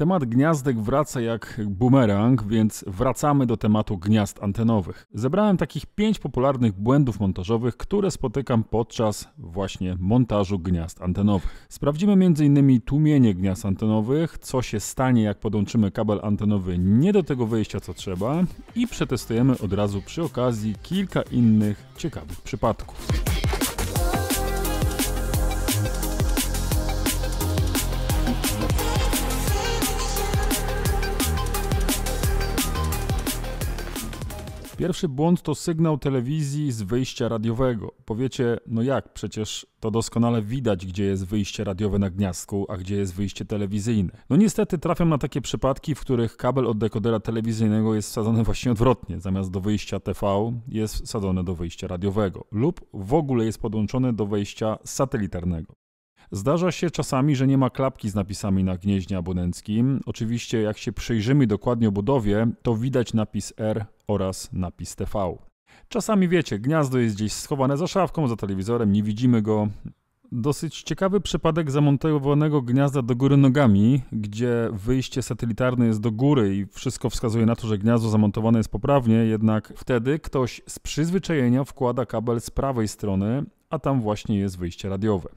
Temat gniazdek wraca jak bumerang, więc wracamy do tematu gniazd antenowych. Zebrałem takich 5 popularnych błędów montażowych, które spotykam podczas właśnie montażu gniazd antenowych. Sprawdzimy m.in. tłumienie gniazd antenowych, co się stanie jak podłączymy kabel antenowy nie do tego wyjścia co trzeba i przetestujemy od razu przy okazji kilka innych ciekawych przypadków. Pierwszy błąd to sygnał telewizji z wyjścia radiowego. Powiecie, no jak, przecież to doskonale widać, gdzie jest wyjście radiowe na gniazdku, a gdzie jest wyjście telewizyjne. No niestety trafiam na takie przypadki, w których kabel od dekodera telewizyjnego jest wsadzony właśnie odwrotnie. Zamiast do wyjścia TV jest wsadzony do wyjścia radiowego lub w ogóle jest podłączony do wejścia satelitarnego. Zdarza się czasami, że nie ma klapki z napisami na gnieździe abonenckim. Oczywiście, jak się przyjrzymy dokładnie budowie, to widać napis R oraz napis TV. Czasami wiecie, gniazdo jest gdzieś schowane za szafką, za telewizorem, nie widzimy go. Dosyć ciekawy przypadek zamontowanego gniazda do góry nogami, gdzie wyjście satelitarne jest do góry i wszystko wskazuje na to, że gniazdo zamontowane jest poprawnie, jednak wtedy ktoś z przyzwyczajenia wkłada kabel z prawej strony, a tam właśnie jest wyjście radiowe.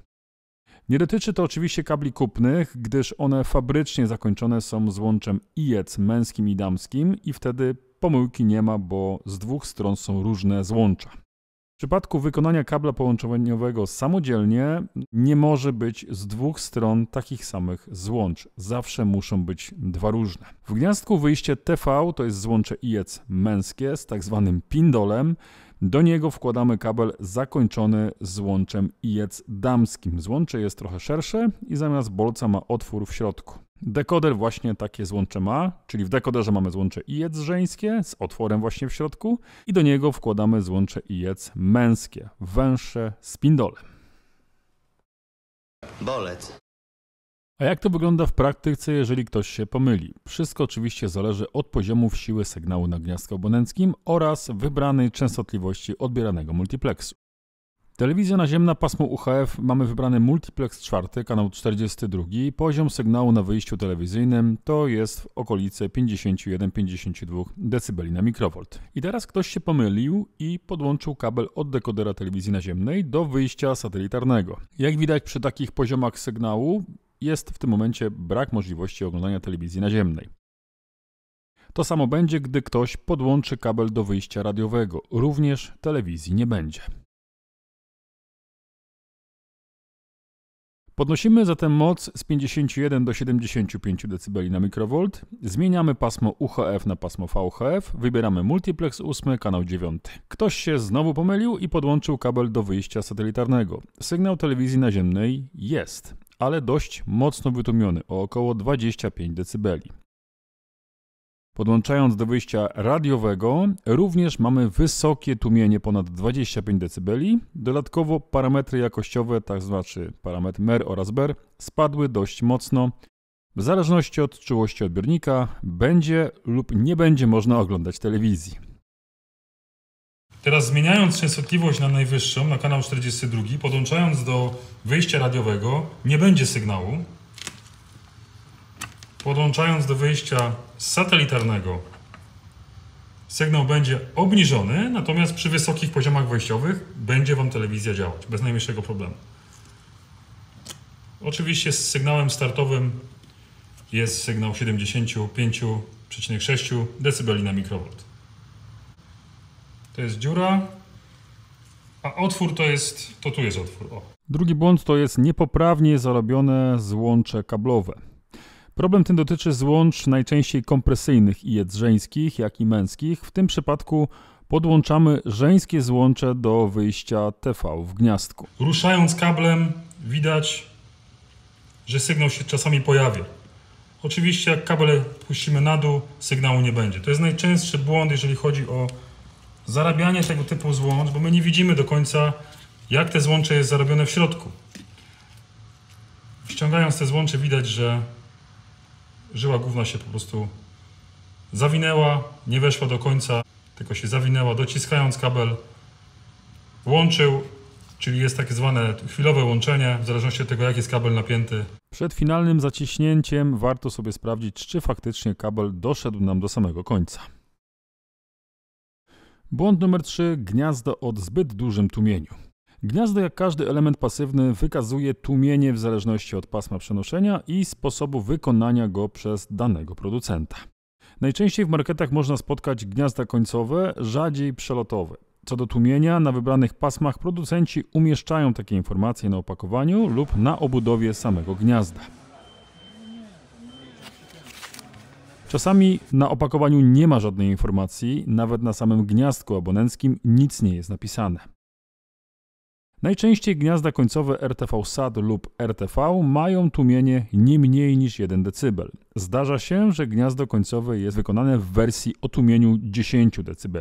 Nie dotyczy to oczywiście kabli kupnych, gdyż one fabrycznie zakończone są złączem iec, męskim i damskim i wtedy pomyłki nie ma, bo z dwóch stron są różne złącza. W przypadku wykonania kabla połączeniowego samodzielnie nie może być z dwóch stron takich samych złącz. Zawsze muszą być dwa różne. W gniazdku wyjście TV to jest złącze iec męskie z tak zwanym pindolem, do niego wkładamy kabel zakończony złączem IEC damskim. Złącze jest trochę szersze i zamiast bolca ma otwór w środku. Dekoder właśnie takie złącze ma, czyli w dekoderze mamy złącze IEC żeńskie z otworem właśnie w środku i do niego wkładamy złącze IEC męskie, węższe spindole. Bolec. A jak to wygląda w praktyce, jeżeli ktoś się pomyli? Wszystko oczywiście zależy od poziomów siły sygnału na gniazdku abonenckim oraz wybranej częstotliwości odbieranego multiplexu. Telewizja naziemna pasmo UHF mamy wybrany multiplex czwarty, kanał 42. Poziom sygnału na wyjściu telewizyjnym to jest w okolice 51-52 dB na mikrowolt. I teraz ktoś się pomylił i podłączył kabel od dekodera telewizji naziemnej do wyjścia satelitarnego. Jak widać przy takich poziomach sygnału jest w tym momencie brak możliwości oglądania telewizji naziemnej. To samo będzie, gdy ktoś podłączy kabel do wyjścia radiowego. Również telewizji nie będzie. Podnosimy zatem moc z 51 do 75 dB na mikrowolt, zmieniamy pasmo UHF na pasmo VHF, wybieramy multiplex 8, kanał 9. Ktoś się znowu pomylił i podłączył kabel do wyjścia satelitarnego. Sygnał telewizji naziemnej jest ale dość mocno wytłumiony, o około 25 dB. Podłączając do wyjścia radiowego, również mamy wysokie tłumienie ponad 25 dB. Dodatkowo parametry jakościowe, tak znaczy parametr MER oraz BER, spadły dość mocno. W zależności od czułości odbiornika będzie lub nie będzie można oglądać telewizji. Teraz zmieniając częstotliwość na najwyższą, na kanał 42, podłączając do wyjścia radiowego, nie będzie sygnału. Podłączając do wyjścia satelitarnego, sygnał będzie obniżony, natomiast przy wysokich poziomach wejściowych będzie Wam telewizja działać bez najmniejszego problemu. Oczywiście z sygnałem startowym jest sygnał 75,6 dB na mikrowolt. To jest dziura, a otwór to jest, to tu jest otwór. O. Drugi błąd to jest niepoprawnie zarobione złącze kablowe. Problem ten dotyczy złącz najczęściej kompresyjnych i jedrzeńskich, jak i męskich. W tym przypadku podłączamy żeńskie złącze do wyjścia TV w gniazdku. Ruszając kablem widać, że sygnał się czasami pojawia. Oczywiście jak kabel puścimy na dół, sygnału nie będzie. To jest najczęstszy błąd, jeżeli chodzi o zarabianie tego typu złącz, bo my nie widzimy do końca, jak te złącze jest zarobione w środku. Ściągając te złącze widać, że żyła główna się po prostu zawinęła, nie weszła do końca, tylko się zawinęła, dociskając kabel łączył, czyli jest tak zwane chwilowe łączenie, w zależności od tego, jak jest kabel napięty. Przed finalnym zaciśnięciem warto sobie sprawdzić, czy faktycznie kabel doszedł nam do samego końca. Błąd numer 3. Gniazdo od zbyt dużym tłumieniu. Gniazdo, jak każdy element pasywny, wykazuje tłumienie w zależności od pasma przenoszenia i sposobu wykonania go przez danego producenta. Najczęściej w marketach można spotkać gniazda końcowe, rzadziej przelotowe. Co do tłumienia, na wybranych pasmach producenci umieszczają takie informacje na opakowaniu lub na obudowie samego gniazda. Czasami na opakowaniu nie ma żadnej informacji, nawet na samym gniazdku abonenckim nic nie jest napisane. Najczęściej gniazda końcowe RTV SAT lub RTV mają tłumienie nie mniej niż 1 dB. Zdarza się, że gniazdo końcowe jest wykonane w wersji o tłumieniu 10 dB.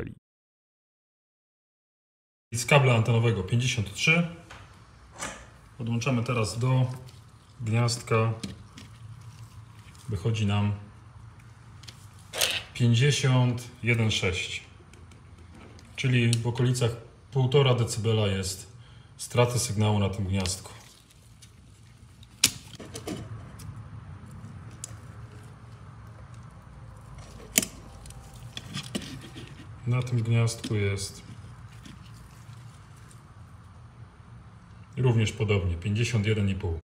Z kabla antenowego 53 podłączamy teraz do gniazdka. Wychodzi nam 51,6 czyli w okolicach 1,5 dB jest straty sygnału na tym gniazdku. Na tym gniazdku jest również podobnie 51,5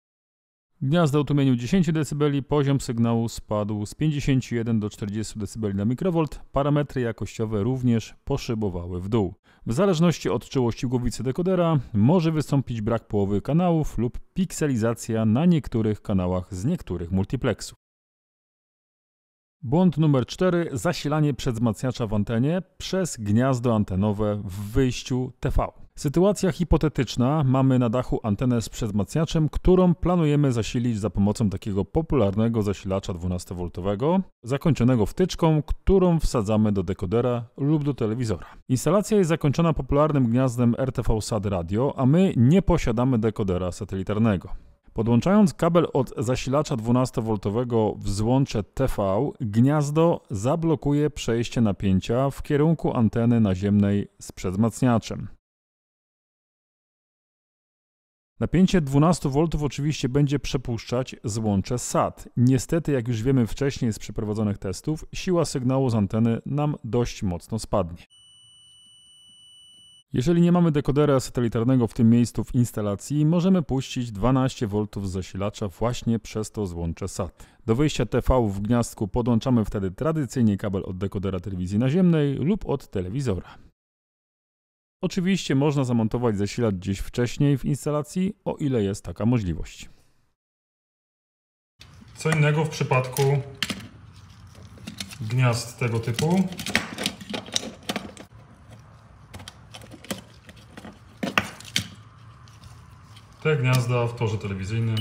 Gniazda o tłumieniu 10 dB, poziom sygnału spadł z 51 do 40 dB na mikrowolt, parametry jakościowe również poszybowały w dół. W zależności od czułości głowicy dekodera może wystąpić brak połowy kanałów lub pikselizacja na niektórych kanałach z niektórych multiplexów. Błąd numer 4. Zasilanie przedwzmacniacza w antenie przez gniazdo antenowe w wyjściu TV. Sytuacja hipotetyczna. Mamy na dachu antenę z przedmacniaczem, którą planujemy zasilić za pomocą takiego popularnego zasilacza 12V, zakończonego wtyczką, którą wsadzamy do dekodera lub do telewizora. Instalacja jest zakończona popularnym gniazdem RTV SAD Radio, a my nie posiadamy dekodera satelitarnego. Podłączając kabel od zasilacza 12V w złącze TV, gniazdo zablokuje przejście napięcia w kierunku anteny naziemnej z przedmacniaczem. Napięcie 12V oczywiście będzie przepuszczać złącze SAT. Niestety, jak już wiemy wcześniej z przeprowadzonych testów, siła sygnału z anteny nam dość mocno spadnie. Jeżeli nie mamy dekodera satelitarnego w tym miejscu w instalacji, możemy puścić 12V z zasilacza właśnie przez to złącze SAT. Do wyjścia TV w gniazdku podłączamy wtedy tradycyjnie kabel od dekodera telewizji naziemnej lub od telewizora. Oczywiście można zamontować zasilacz gdzieś wcześniej w instalacji, o ile jest taka możliwość. Co innego w przypadku gniazd tego typu. Te gniazda w torze telewizyjnym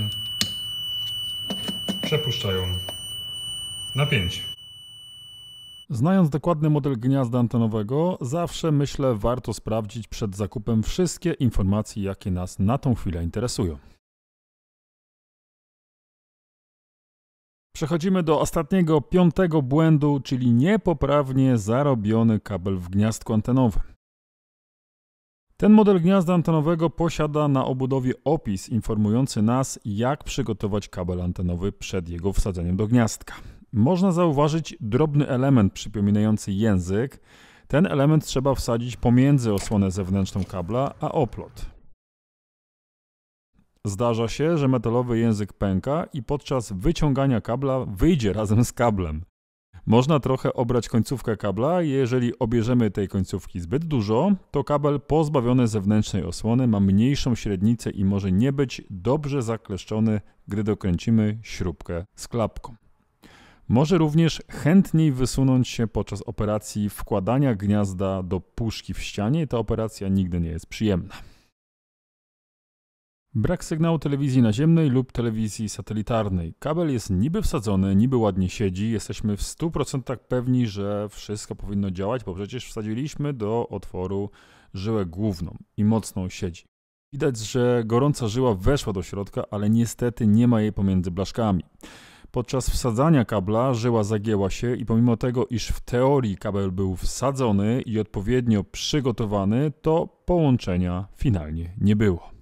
przepuszczają napięcie. Znając dokładny model gniazda antenowego, zawsze myślę warto sprawdzić przed zakupem wszystkie informacje, jakie nas na tą chwilę interesują. Przechodzimy do ostatniego, piątego błędu, czyli niepoprawnie zarobiony kabel w gniazdku antenowym. Ten model gniazda antenowego posiada na obudowie opis informujący nas, jak przygotować kabel antenowy przed jego wsadzeniem do gniazdka można zauważyć drobny element przypominający język. Ten element trzeba wsadzić pomiędzy osłonę zewnętrzną kabla a oplot. Zdarza się, że metalowy język pęka i podczas wyciągania kabla wyjdzie razem z kablem. Można trochę obrać końcówkę kabla, jeżeli obierzemy tej końcówki zbyt dużo, to kabel pozbawiony zewnętrznej osłony ma mniejszą średnicę i może nie być dobrze zakleszczony, gdy dokręcimy śrubkę z klapką. Może również chętniej wysunąć się podczas operacji wkładania gniazda do puszki w ścianie ta operacja nigdy nie jest przyjemna. Brak sygnału telewizji naziemnej lub telewizji satelitarnej. Kabel jest niby wsadzony, niby ładnie siedzi, jesteśmy w 100% pewni, że wszystko powinno działać, bo przecież wsadziliśmy do otworu żyłę główną i mocną siedzi. Widać, że gorąca żyła weszła do środka, ale niestety nie ma jej pomiędzy blaszkami. Podczas wsadzania kabla żyła zagięła się i pomimo tego, iż w teorii kabel był wsadzony i odpowiednio przygotowany, to połączenia finalnie nie było.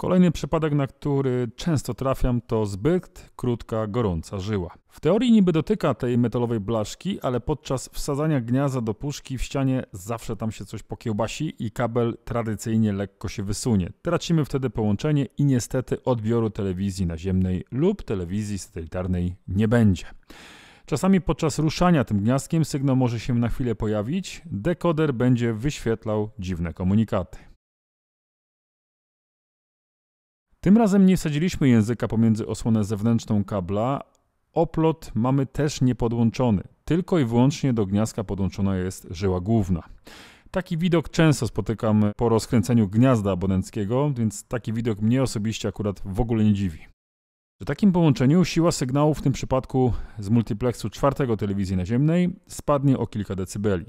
Kolejny przypadek, na który często trafiam, to zbyt krótka, gorąca żyła. W teorii niby dotyka tej metalowej blaszki, ale podczas wsadzania gniazda do puszki w ścianie zawsze tam się coś pokiełbasi i kabel tradycyjnie lekko się wysunie. Tracimy wtedy połączenie i niestety odbioru telewizji naziemnej lub telewizji satelitarnej nie będzie. Czasami podczas ruszania tym gniazdkiem sygnał może się na chwilę pojawić, dekoder będzie wyświetlał dziwne komunikaty. Tym razem nie wsadziliśmy języka pomiędzy osłonę zewnętrzną kabla. Oplot mamy też niepodłączony. Tylko i wyłącznie do gniazda podłączona jest żyła główna. Taki widok często spotykam po rozkręceniu gniazda abonenckiego, więc taki widok mnie osobiście akurat w ogóle nie dziwi. Przy takim połączeniu siła sygnału w tym przypadku z multiplexu czwartego telewizji naziemnej spadnie o kilka decybeli.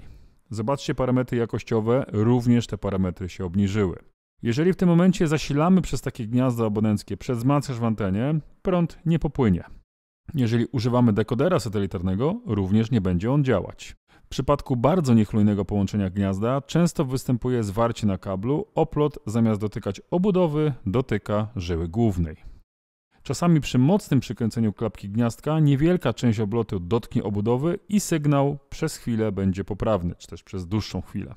Zobaczcie parametry jakościowe, również te parametry się obniżyły. Jeżeli w tym momencie zasilamy przez takie gniazda abonenckie przez wzmacniacz w antenie, prąd nie popłynie. Jeżeli używamy dekodera satelitarnego, również nie będzie on działać. W przypadku bardzo niechlujnego połączenia gniazda często występuje zwarcie na kablu, oplot zamiast dotykać obudowy dotyka żyły głównej. Czasami przy mocnym przykręceniu klapki gniazdka niewielka część oblotu dotknie obudowy i sygnał przez chwilę będzie poprawny, czy też przez dłuższą chwilę.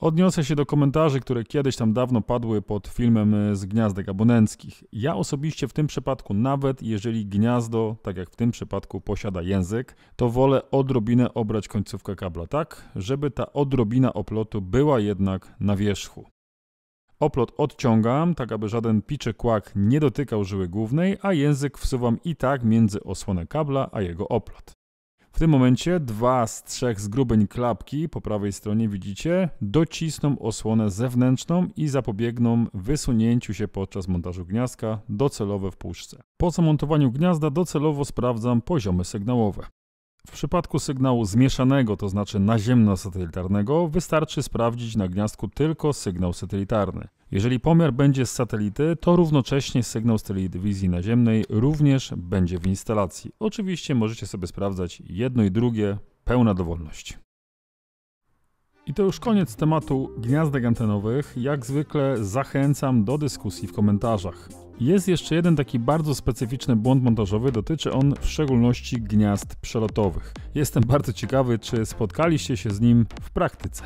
Odniosę się do komentarzy, które kiedyś tam dawno padły pod filmem e, z gniazdek abonenckich. Ja osobiście w tym przypadku, nawet jeżeli gniazdo, tak jak w tym przypadku, posiada język, to wolę odrobinę obrać końcówkę kabla tak, żeby ta odrobina oplotu była jednak na wierzchu. Oplot odciągam, tak aby żaden piczy kłak nie dotykał żyły głównej, a język wsuwam i tak między osłonę kabla a jego oplot. W tym momencie dwa z trzech zgrubeń klapki po prawej stronie widzicie docisną osłonę zewnętrzną i zapobiegną wysunięciu się podczas montażu gniazdka docelowe w puszce. Po zamontowaniu gniazda docelowo sprawdzam poziomy sygnałowe. W przypadku sygnału zmieszanego, to znaczy naziemno-satelitarnego, wystarczy sprawdzić na gniazdku tylko sygnał satelitarny. Jeżeli pomiar będzie z satelity, to równocześnie sygnał z telewizji naziemnej również będzie w instalacji. Oczywiście możecie sobie sprawdzać jedno i drugie, pełna dowolność. I to już koniec tematu gniazdek antenowych. Jak zwykle zachęcam do dyskusji w komentarzach. Jest jeszcze jeden taki bardzo specyficzny błąd montażowy, dotyczy on w szczególności gniazd przelotowych. Jestem bardzo ciekawy, czy spotkaliście się z nim w praktyce.